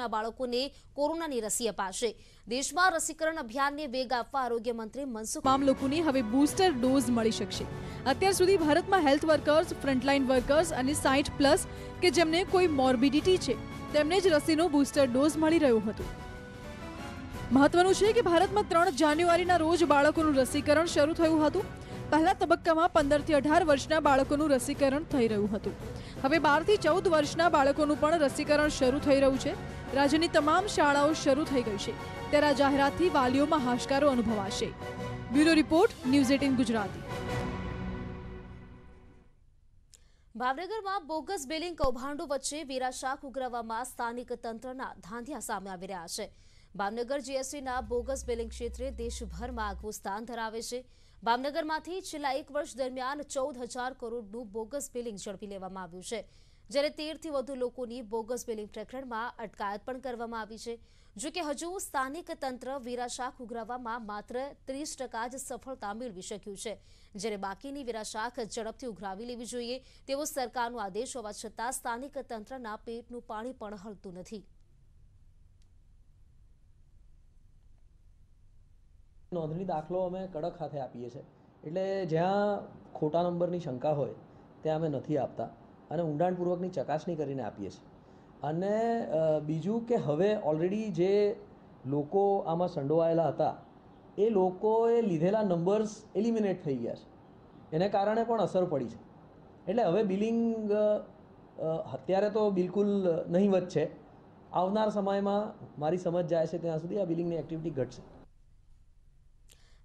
ના બાળકોને કોરોનાની રસી અપાશે દેશમાં રસીકરણ અભિયાનને વેગ આપવા આરોગ્ય મંત્રી મનસુખ તમામ હવે બૂસ્ટર ડોઝ મળી શકશે અત્યાર સુધી ભારતમાં હેલ્થ વર્કર્સ ફ્રન્ટલાઇન વર્કર્સ અને સાઠ પ્લસ કે જેમને કોઈ મોર્બિડિટી છે તેમને જ રસીનો બૂસ્ટર ડોઝ મળી રહ્યો હતો મહત્વનું છે કે ભારતમાં ત્રણ જાન્યુઆરીના રોજ બાળકોનું રસીકરણ શરૂ થયું હતું પહેલા તબક્કામાં પંદરથી અઢાર વર્ષના બાળકોનું રસીકરણ થઈ રહ્યું હતું હવે બારથી ચૌદ વર્ષના બાળકોનું પણ રસીકરણ શરૂ થઈ રહ્યું છે રાજ્યની તમામ શાળાઓ શરૂ થઈ ગઈ છે ત્યારે આ જાહેરાતથી વાલીઓમાં હાશકારો અનુભવાશે bureau report news eighteen Gujarati ભાવનગરમાં બોગસ બિલિંગ કૌભાંડો વચ્ચે વીરાશાખ ઉગ્રવામાં સ્થાનિક તંત્રના ધાંધિયા સામે આવી રહ્યા છે ભાવનગર જીએસટીના બોગસ બિલિંગ ક્ષેત્રે દેશભરમાં આગવું સ્થાન ધરાવે છે ભાવનગરમાંથી છેલ્લા એક વર્ષ દરમિયાન ચૌદ હજાર કરોડનું બોગસ બિલિંગ ઝડપી લેવામાં આવ્યું છે જ્યારે તેરથી વધુ લોકોની બોગસ બિલિંગ પ્રકરણમાં અટકાયત પણ કરવામાં આવી છે જો કે હજુ સ્થાનિક તંત્ર વેરાશાખ ઉઘરાવવામાં માત્ર ત્રીસ ટકા જ સફળતા મેળવી શક્યું છે જ્યારે બાકીની વેરાશાખ ઝડપથી ઉઘરાવી લેવી જોઈએ તેવો સરકારનો આદેશ હોવા છતાં સ્થાનિક તંત્રના પેટનું પાણી પણ હળતું નથી નોંધણી દાખલો અમે કડક હાથે આપીએ છીએ એટલે જ્યાં ખોટા નંબરની શંકા હોય ત્યાં અમે નથી આપતા અને ઊંડાણપૂર્વકની ચકાસણી કરીને આપીએ છીએ અને બીજું કે હવે ઓલરેડી જે લોકો આમાં સંડોવાયેલા હતા એ લોકોએ લીધેલા નંબર્સ એલિમિનેટ થઈ ગયા છે એને કારણે પણ અસર પડી છે એટલે હવે બિલિંગ અત્યારે તો બિલકુલ નહીંવત છે આવનાર સમયમાં મારી સમજ જાય છે ત્યાં સુધી આ બિલિંગની એક્ટિવિટી ઘટશે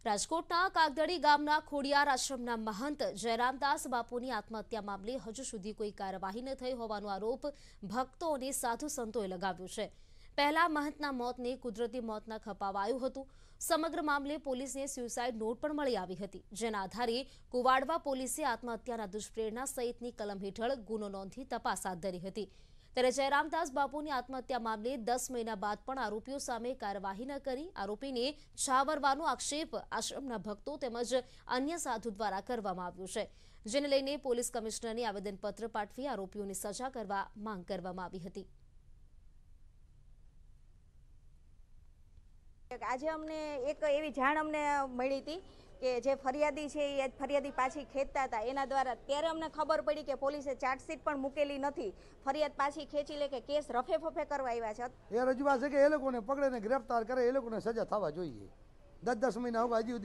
રાજકોટના કાગદડી ગામના ખોડિયાર આશ્રમના મહંત જયરામદાસ બાપુની આત્મહત્યા મામલે હજુ સુધી કોઈ કાર્યવાહી ન થઈ હોવાનો આરોપ ભક્તો અને સાધુ સંતોએ લગાવ્યો છે પહેલા મહંતના મોતને કુદરતી મોતના ખપાવાયું હતું સમગ્ર મામલે પોલીસને સ્યુસાઇડ નોટ પણ મળી આવી હતી જેના આધારે કુવાડવા પોલીસે આત્મહત્યાના દુષ્પ્રેરણા સહિતની કલમ હેઠળ ગુનો નોંધી તપાસ હાથ ધરી હતી ત્યારે જયરામદાસ બાપુની આત્મહત્યા મામલે દસ મહિના બાદ પણ આરોપીઓ સામે કાર્યવાહી ન કરી આરોપીને છાવરવાનો આક્ષેપ આશ્રમના ભક્તો તેમજ અન્ય સાધુ દ્વારા કરવામાં આવ્યો છે જેને લઈને પોલીસ કમિશનરને આવેદનપત્ર પાઠવી આરોપીઓને સજા કરવા માંગ કરવામાં આવી હતી આજે અમને એક એવી જાણ અમને મળી હતી કે જે ફરિયાદી છે એ ફરિયાદી પાછી ખેંચતા હતા એના દ્વારા ત્યારે અમને ખબર પડી કે પોલીસે ચાર્જશીટ પણ મૂકેલી નથી ફરિયાદ પાછી ખેંચી લે કે કેસ રફે ફફે કરવા આવ્યા છે એ રજૂઆત છે કે એ લોકોને ને ગ્રેફતાર કરે એ લોકોને સજા થવા જોઈએ દસ દસ મહિના હોવા હજી